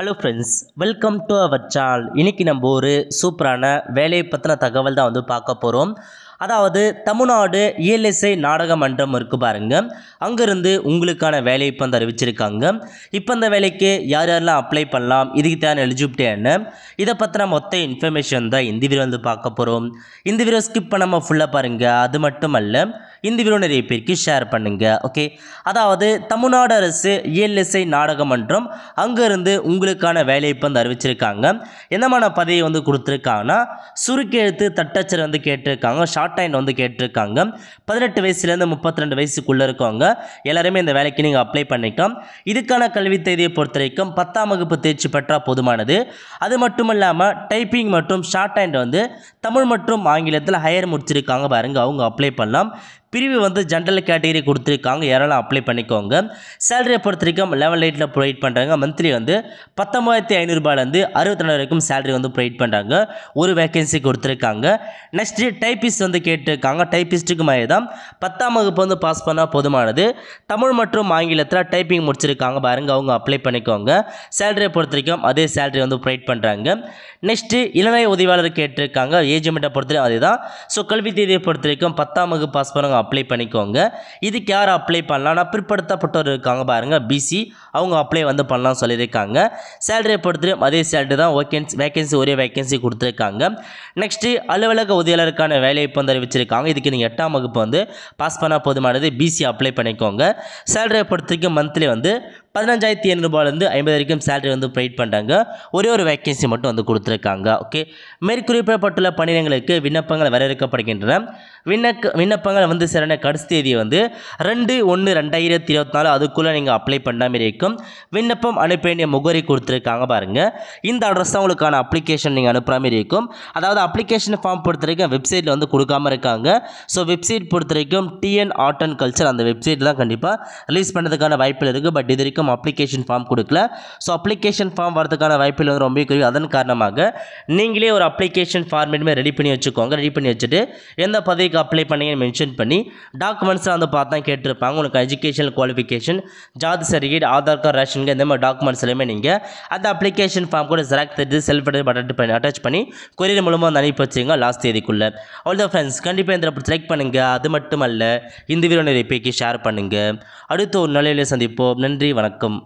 hello friends welcome to our channel இன்றைக்கி நம்ம ஒரு சூப்பரான வேலையை பற்றின தகவல் தான் வந்து பார்க்க போகிறோம் அதாவது தமிழ்நாடு இஎல்எஸ்ஐ நாடக மன்றம் இருக்குது பாருங்கள் அங்கேருந்து உங்களுக்கான வேலையை இப்போ அறிவிச்சிருக்காங்க இப்போ இந்த வேலைக்கு யார் யாரெல்லாம் அப்ளை பண்ணலாம் இதுக்கு தேவையான எலிஜிபிலிட்டி என்ன இதை பற்றின மொத்த இன்ஃபர்மேஷன் தான் இந்த வீடியோ வந்து பார்க்க போகிறோம் இந்த வீடியோ ஸ்கிப் பண்ணாமல் ஃபுல்லாக பாருங்கள் அது மட்டும் அல்ல இந்த வீடியோ நிறைய பேருக்கு ஷேர் பண்ணுங்கள் ஓகே அதாவது தமிழ்நாடு அரசு இஎல்எஸ்ஐ நாடக மன்றம் அங்கேருந்து உங்களுக்கான வேலையை இப்போ வந்து அறிவிச்சிருக்காங்க என்னமான பதவி வந்து கொடுத்துருக்காங்கன்னா சுருக்கெழுத்து தட்டச்சர் வந்து கேட்டிருக்காங்க ஷார்ட் டாட்டா வந்து கேட்டிருக்காங்க பதினெட்டு வயசுலேருந்து முப்பத்தி ரெண்டு வயசுக்குள்ளே இருக்கவங்க எல்லாருமே இந்த வேலைக்கு நீங்கள் அப்ளை பண்ணிக்கலாம் இதுக்கான கல்வி தேதியை பொறுத்த வரைக்கும் பத்தாம் வகுப்பு தேர்ச்சி பெற்றால் போதுமானது அது மட்டும் இல்லாமல் டைப்பிங் மற்றும் ஷார்ட் ஹேண்ட் வந்து தமிழ் மற்றும் ஆங்கிலத்தில் ஹையர் முடிச்சிருக்காங்க பாருங்கள் அவங்க அப்ளை பண்ணலாம் பிரிவு வந்து ஜென்ரல் கேட்டகரி கொடுத்துருக்காங்க யாரெல்லாம் அப்ளை பண்ணிக்கோங்க சேலரியை பொறுத்த வரைக்கும் லெவல் எயிட்டில் ப்ரொவைட் பண்ணுறாங்க மந்த்லி வந்து பத்தொம்பதாயிரத்தி ஐநூறுரூபாலேருந்து அறுபத்தி வரைக்கும் சேலரி வந்து ப்ரொவைட் பண்ணுறாங்க ஒரு வேகன்சி கொடுத்துருக்காங்க நெக்ஸ்ட்டு டைப்பிஸ்ட் வந்து கேட்டிருக்காங்க டைப்பிஸ்ட்டுக்கு மாதிரி தான் பத்தாம் வகுப்பு வந்து பாஸ் பண்ணால் போதுமானது தமிழ் மற்றும் ஆங்கிலத்தில் டைப்பிங் முடிச்சிருக்காங்க பாருங்கள் அவங்க அப்ளை பண்ணிக்கோங்க சேலரியை பொறுத்த வரைக்கும் அதே சேலரி வந்து ப்ரொவைட் பண்ணுறாங்க நெக்ஸ்ட்டு இளநிலை உதவியாளர் கேட்டிருக்காங்க ஏஜ்மெண்ட்டை பொறுத்தவரைக்கும் தான் ஸோ கல்வி தேதியை பொறுத்த வரைக்கும் பத்தாம் வகுப்பு பாஸ் பண்ணுங்க அப்ளை பண்ணிக்கோங்க இதுக்கு யார் அப்ளை பண்ணலாம்னா பிற்படுத்தப்பட்டவர் இருக்காங்க பாருங்கள் பிசி அவங்க அப்ளை வந்து பண்ணலாம் சொல்லியிருக்காங்க சேலரியை பொறுத்தவரையும் அதே சேலரி தான் ஓகேன்ஸ் வேக்கன்சி ஒரே வேகன்சி கொடுத்துருக்காங்க நெக்ஸ்ட்டு அலுவலக உதவியாளருக்கான வேலையை வந்து அறிவிச்சிருக்காங்க இதுக்கு நீங்கள் எட்டாம் வகுப்பு வந்து பாஸ் பண்ணால் போதுமானது பிசி அப்ளை பண்ணிக்கோங்க சேலரியை பொறுத்த வரைக்கும் மந்த்லி வந்து பதினஞ்சாயிரத்தி ஐநூறுபாலேருந்து ஐம்பது வரைக்கும் சேலரி வந்து ப்ரொவைட் பண்ணுறாங்க ஒரே ஒரு வேக்கன்சி மட்டும் வந்து கொடுத்துருக்காங்க ஓகே மேற்குறிப்பிடப்பட்டுள்ள பணியிடங்களுக்கு விண்ணப்பங்கள் வரவேற்கப்படுகின்றன விண்ணக்க விண்ணப்பங்கள் வந்து சிறந்த கடைசி தேதி வந்து ரெண்டு ஒன்று ரெண்டாயிரத்தி இருபத்தி நாலு அதுக்குள்ளே நீங்கள் அப்ளை பண்ணாமல் மாதிரி இருக்கும் விண்ணப்பம் அனுப்ப வேண்டிய முகவரி கொடுத்துருக்காங்க பாருங்கள் இந்த அட்ரஸ் தான் உங்களுக்கான அப்ளிகேஷன் நீங்கள் அனுப்புகிற மாதிரி இருக்கும் அதாவது அப்ளிகேஷன் ஃபார்ம் பொறுத்த வரைக்கும் வெப்சைட்டில் வந்து கொடுக்காமல் இருக்காங்க ஸோ வெப்சைட் பொறுத்த வரைக்கும் டிஎன் ஆர்ட் அண்ட் கல்ச்சர் அந்த வெப்சைட் தான் கண்டிப்பாக ரிலீஸ் பண்ணுறதுக்கான வாய்ப்பில் இருக்குது பட் இது வரைக்கும் நம்ம அப்ளிகேஷன் ஃபார்ம் கொடுக்கல ஸோ அப்ளிகேஷன் ஃபார்ம் வரதுக்கான வாய்ப்பில் வந்து ரொம்ப குறைவு அதன் காரணமாக நீங்களே ஒரு அப்ளிகேஷன் ஃபார்ம் ஃபார்மேட்டுமே ரெடி பண்ணி வச்சுக்கோங்க ரெடி பண்ணி வச்சுட்டு எந்த பதவிக்கு அப்ளை பண்ணீங்கன்னு மென்ஷன் பண்ணி டாக்குமெண்ட்ஸ்லாம் வந்து பார்த்தா கேட்டிருப்பாங்க உங்களுக்கு எஜுகேஷன் குவாலிஃபிகேஷன் ஜாதி certificate Aadhaar card ration card இந்த மாதிரி டாக்குமெண்ட்ஸ் எல்லாமே நீங்கள் அந்த அப்ளிகேஷன் ஃபார்ம் கூட ஜெராக்ஸ் எடுத்து செல்ஃப் அட்டாச் பண்ணி அட்டாச் பண்ணி கொரியர் மூலமாக வந்து அனுப்பி வச்சுங்க லாஸ்ட் தேதிக்குள்ளே அவ்வளோ ஃப்ரெண்ட்ஸ் கண்டிப்பாக இந்த செலக்ட் பண்ணுங்கள் அது மட்டுமல்ல இந்த வீடியோ நிறைய பேக்கி ஷேர் பண்ணுங்கள் அடுத்த ஒரு நிலையில் சந்திப்போம் நன்றி வணக்கம் வணக்கம்